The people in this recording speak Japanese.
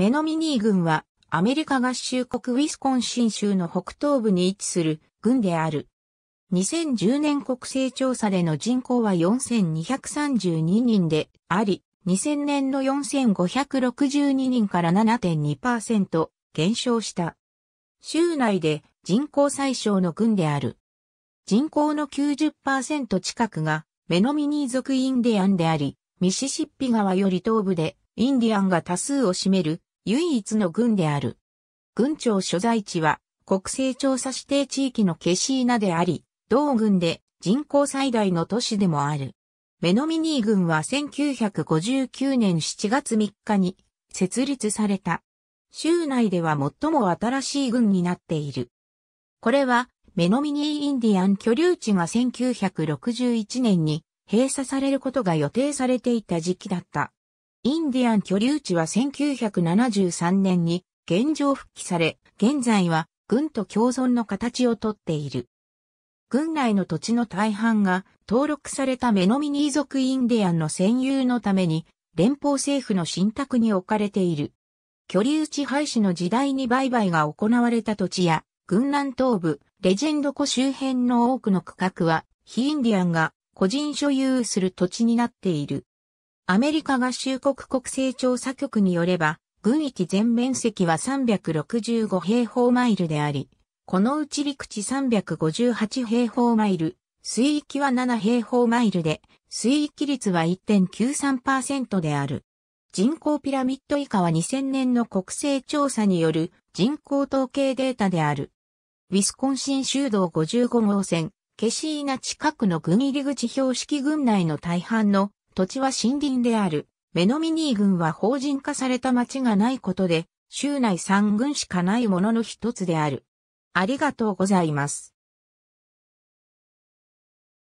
メノミニー郡はアメリカ合衆国ウィスコンシン州の北東部に位置する郡である。2010年国勢調査での人口は4232人であり、2000年の4562人から7.2%減少した。州内で人口最小の郡である。人口の90%近くがメノミニー族インディアンであり、ミシシッピ川より東部でインディアンが多数を占める唯一の郡である。郡庁所在地は国勢調査指定地域のケシーナであり、同郡で人口最大の都市でもある。メノミニー郡は1959年7月3日に設立された。州内では最も新しい郡になっている。これは、メノミニーインディアン居留地が1961年に閉鎖されることが予定されていた時期だった。インディアン居留地は1973年に現状復帰され、現在は軍と共存の形をとっている。軍内の土地の大半が登録されたメノミニー族インディアンの占有のために連邦政府の信託に置かれている。居留地廃止の時代に売買が行われた土地や、軍南東部、レジェンド湖周辺の多くの区画は、非インディアンが個人所有する土地になっている。アメリカ合衆国国勢調査局によれば、軍域全面積は365平方マイルであり、このうち陸地358平方マイル、水域は7平方マイルで、水域率は1.93%である。人口ピラミッド以下は2000年の国勢調査による人口統計データである。ウィスコンシン州道55号線、ケシーナ近くの軍入り口標識群内の大半の土地は森林である。メノミニー郡は法人化された町がないことで、州内三郡しかないものの一つである。ありがとうございます。